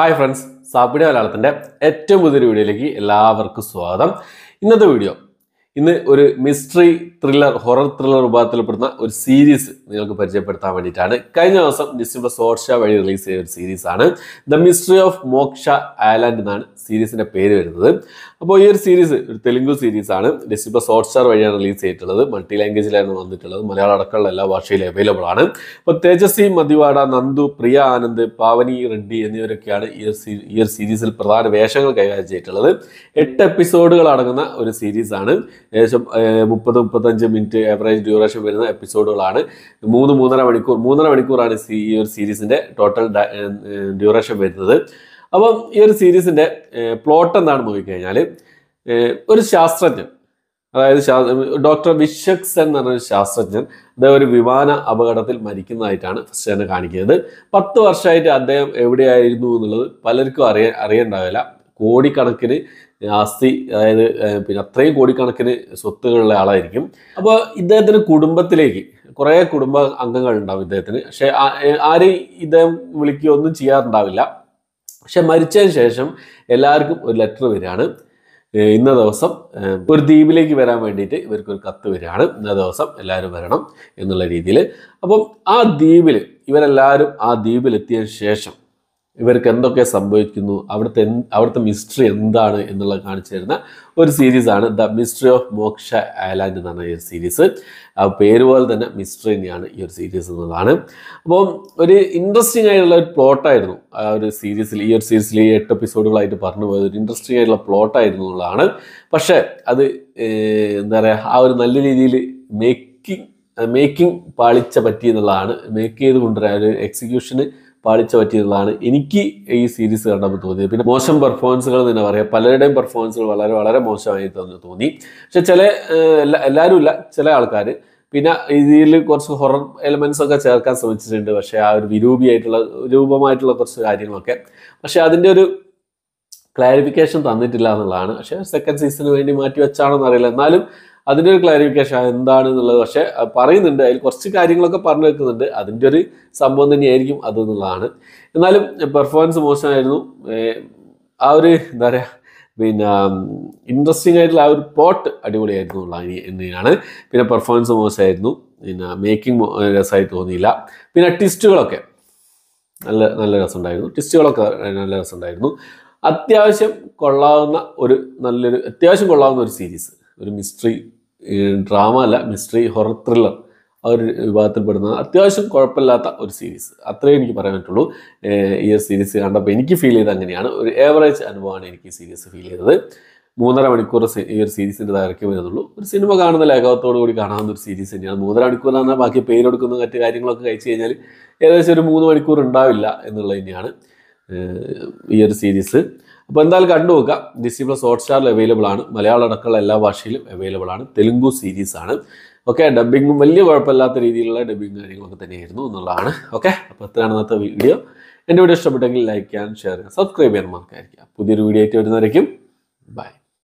hi friends സാബിഡി മലയാളത്തിൻ്റെ ഏറ്റവും പുതിയൊരു വീഡിയോയിലേക്ക് എല്ലാവർക്കും സ്വാഗതം ഇന്നത്തെ വീഡിയോ ഇന്ന് ഒരു മിസ്റ്ററി ത്രില്ലർ ഹൊറർ ത്രില്ലർ വിഭാഗത്തിൽപ്പെടുന്ന ഒരു സീരീസ് നിങ്ങൾക്ക് പരിചയപ്പെടുത്താൻ വേണ്ടിയിട്ടാണ് കഴിഞ്ഞ ദിവസം ഡിസ്നിയുടെ സോർഷ വഴി റിലീസ് ചെയ്ത ഒരു സീരീസ് ആണ് the mystery of Moksha Island എന്നാണ് സീരീസിന്റെ പേര് വരുന്നത് അപ്പോൾ ഈ ഒരു സീരീസ് ഒരു തെലുങ്ക് സീരീസ് ആണ് ഡിസ്നിപ്പോ സ്റ്റാർ വഴിയാണ് റിലീസ് ചെയ്തിട്ടുള്ളത് മൾട്ടി ലാംഗ്വേജിലായിരുന്നു വന്നിട്ടുള്ളത് മലയാളം അടക്കമുള്ള എല്ലാ ഭാഷയിലും അവൈലബിൾ ആണ് അപ്പോൾ തേജസ്വി മതിവാട നന്ദു പ്രിയ ആനന്ദ് പാവനി റെഡ്ഡി എന്നിവരൊക്കെയാണ് ഈ ഒരു സീരീസിൽ പ്രധാന വേഷങ്ങൾ കൈകാര്യം ചെയ്തിട്ടുള്ളത് എട്ട് എപ്പിസോഡുകൾ അടങ്ങുന്ന ഒരു സീരീസ് ആണ് ഏകദേശം മുപ്പത് മുപ്പത്തഞ്ച് മിനിറ്റ് ആവറേജ് ഡ്യൂറേഷൻ വരുന്ന എപ്പിസോഡുകളാണ് മൂന്ന് മൂന്നര മണിക്കൂർ മൂന്നര മണിക്കൂറാണ് ഈ ഒരു സീരീസിൻ്റെ ടോട്ടൽ ഡ്യൂറേഷൻ വരുന്നത് അപ്പം ഈ ഒരു സീരീസിൻ്റെ പ്ലോട്ട് എന്താണ് നോക്കിക്കഴിഞ്ഞാൽ ഒരു ശാസ്ത്രജ്ഞൻ അതായത് ഡോക്ടർ വിശ്വക്സ് സെൻ എന്ന് പറഞ്ഞൊരു ശാസ്ത്രജ്ഞൻ അദ്ദേഹം ഒരു വിമാന അപകടത്തിൽ മരിക്കുന്നതായിട്ടാണ് ഫസ്റ്റ് തന്നെ കാണിക്കുന്നത് പത്ത് വർഷമായിട്ട് അദ്ദേഹം എവിടെയായിരുന്നു എന്നുള്ളത് പലർക്കും അറിയാൻ അറിയേണ്ടാവില്ല കോടിക്കണക്കിന് ആസ്തി അതായത് പിന്നെ അത്രയും കോടിക്കണക്കിന് സ്വത്തുകളുള്ള ആളായിരിക്കും അപ്പോൾ ഇദ്ദേഹത്തിന് കുടുംബത്തിലേക്ക് കുറേ കുടുംബ അംഗങ്ങൾ ഉണ്ടാവും ഇദ്ദേഹത്തിന് പക്ഷേ ആരെയും ഇദ്ദേഹം വിളിക്കുകയോ ഒന്നും ചെയ്യാറുണ്ടാവില്ല പക്ഷെ മരിച്ചതിന് ശേഷം എല്ലാവർക്കും ഒരു ലെറ്റർ വരികയാണ് ഇന്ന ദിവസം ഒരു ദ്വീപിലേക്ക് വരാൻ വേണ്ടിയിട്ട് ഇവർക്ക് ഒരു കത്ത് വരികയാണ് ഇന്ന ദിവസം എല്ലാവരും വരണം എന്നുള്ള രീതിയിൽ അപ്പം ആ ദ്വീപിൽ ഇവരെല്ലാവരും ആ ദ്വീപിലെത്തിയതിന് ശേഷം ഇവർക്ക് എന്തൊക്കെ സംഭവിക്കുന്നു അവിടുത്തെ അവിടുത്തെ മിസ്റ്ററി എന്താണ് എന്നുള്ളത് കാണിച്ചു തരുന്ന ഒരു സീരീസാണ് the mystery of Moksha Island എന്നാണ് ഈ ഒരു സീരീസ് പേര് പോലെ തന്നെ മിസ്റ്ററി തന്നെയാണ് ഈ ഒരു സീരീസ് എന്നുള്ളതാണ് അപ്പോൾ ഒരു ഇൻട്രസ്റ്റിംഗ് ആയിട്ടുള്ള ഒരു പ്ലോട്ടായിരുന്നു ആ ഒരു സീരീസിൽ ഈ ഒരു സീരീസിൽ ഈ എട്ട് എപ്പിസോഡുകളായിട്ട് പറഞ്ഞു പോയത് ഒരു ഇൻട്രസ്റ്റിംഗ് ആയിട്ടുള്ള പ്ലോട്ടായിരുന്നു എന്നുള്ളതാണ് പക്ഷേ അത് എന്താ പറയുക ആ ഒരു നല്ല രീതിയിൽ മേക്കിംഗ് മേക്കിംഗ് പാളിച്ച പറ്റി എന്നുള്ളതാണ് മേക്ക് ചെയ്ത് കൊണ്ടുവരാൻ ഒരു എക്സിക്യൂഷന് പാളിച്ച പറ്റിയതാണ് എനിക്ക് ഈ സീരീസ് കണ്ടപ്പോൾ തോന്നിയത് പിന്നെ മോശം പെർഫോമൻസുകൾ തന്നെ പറയാം പലരുടെയും പെർഫോമൻസുകൾ വളരെ വളരെ മോശമായി തന്നെ തോന്നി പക്ഷെ ചില എല്ലാവരും ഇല്ല ചില ആൾക്കാർ പിന്നെ ഇതിൽ കുറച്ച് ഹൊറർ എലമെൻസ് ഒക്കെ ചേർക്കാൻ ശ്രമിച്ചിട്ടുണ്ട് പക്ഷേ ആ ഒരു വിരൂപിയായിട്ടുള്ള രൂപമായിട്ടുള്ള കുറച്ച് കാര്യങ്ങളൊക്കെ പക്ഷേ അതിൻ്റെ ഒരു ക്ലാരിഫിക്കേഷൻ തന്നിട്ടില്ല എന്നുള്ളതാണ് പക്ഷേ സെക്കൻഡ് സീസണിന് വേണ്ടി മാറ്റി വെച്ചാണോ എന്നറിയില്ല എന്നാലും അതിൻ്റെ ഒരു ക്ലാരിഫിക്കേഷൻ എന്താണെന്നുള്ളത് പക്ഷേ പറയുന്നുണ്ട് അതിൽ കുറച്ച് കാര്യങ്ങളൊക്കെ പറഞ്ഞു വെക്കുന്നുണ്ട് അതിൻ്റെ ഒരു സംഭവം തന്നെയായിരിക്കും അതെന്നുള്ളതാണ് എന്നാലും പെർഫോമൻസ് മോശമായിരുന്നു ആ ഒരു എന്താ പറയുക പിന്നെ ഇൻട്രസ്റ്റിംഗ് ആയിട്ടുള്ള ആ ഒരു പോട്ട് അടിപൊളിയായിരുന്നു ഉള്ളതാണ് എന്നതിനാണ് പിന്നെ പെർഫോമൻസ് മോശമായിരുന്നു പിന്നെ മേക്കിംഗ് രസമായി തോന്നിയില്ല പിന്നെ ട്വിസ്റ്റുകളൊക്കെ നല്ല നല്ല രസമുണ്ടായിരുന്നു ട്വിസ്റ്റുകളൊക്കെ നല്ല രസമുണ്ടായിരുന്നു അത്യാവശ്യം കൊള്ളാവുന്ന ഒരു നല്ലൊരു അത്യാവശ്യം കൊള്ളാവുന്ന ഒരു സീരീസ് ഒരു മിസ്റ്ററി ഡ്രാമ അല്ല മിസ്റ്ററി ഹൊറർ ത്രില്ലർ ആ ഒരു വിഭാഗത്തിൽപ്പെടുന്ന അത്യാവശ്യം കുഴപ്പമില്ലാത്ത ഒരു സീരീസ് അത്രേ എനിക്ക് പറയാൻ പറ്റുള്ളൂ ഈ ഒരു സീരീസ് കണ്ടപ്പോൾ എനിക്ക് ഫീൽ ചെയ്ത് അങ്ങനെയാണ് ഒരു ഏവറേജ് അനുഭവമാണ് എനിക്ക് ഈ സീരീസ് ഫീൽ ചെയ്തത് മൂന്നര മണിക്കൂർ ഈ ഒരു സീരീസിൻ്റെ ദൈർഘ്യം വരുന്നുള്ളൂ ഒരു സിനിമ കാണുന്ന ലേഖകത്തോടു കൂടി കാണാവുന്ന ഒരു സീരീസ് തന്നെയാണ് മൂന്നര മണിക്കൂർ പറഞ്ഞാൽ ബാക്കി പേരെടുക്കുന്ന മറ്റു കാര്യങ്ങളൊക്കെ കഴിച്ചു കഴിഞ്ഞാൽ ഏകദേശം ഒരു മൂന്ന് മണിക്കൂർ ഉണ്ടാവില്ല എന്നുള്ളത് തന്നെയാണ് ഈ ഒരു സീരീസ് അപ്പോൾ എന്തായാലും കണ്ടു നോക്കാം ഡിസി പ്ലസ് ഹോട്ട്സ്റ്റാറിൽ അവൈലബിൾ ആണ് മലയാളം അടക്കമുള്ള എല്ലാ ഭാഷയിലും അവൈലബിൾ ആണ് തെലുങ്കു സീരീസ് ആണ് ഓക്കെ ഡബിങ്ങും വലിയ കുഴപ്പമില്ലാത്ത രീതിയിലുള്ള ഡബിങ് കാര്യങ്ങളൊക്കെ തന്നെയായിരുന്നു എന്നുള്ളതാണ് ഓക്കെ അപ്പോൾ ഇത്രയാണ് ഇന്നത്തെ വീഡിയോ എൻ്റെ വീഡിയോ ഇഷ്ടപ്പെട്ടെങ്കിൽ ലൈക്ക് ചെയ്യാൻ ഷെയർ ചെയ്യാൻ സബ്സ്ക്രൈബ് ചെയ്യാൻ മറക്കാതിരിക്കുക പുതിയൊരു വീഡിയോ ആയിട്ട് വരുന്നവരേക്കും ബൈ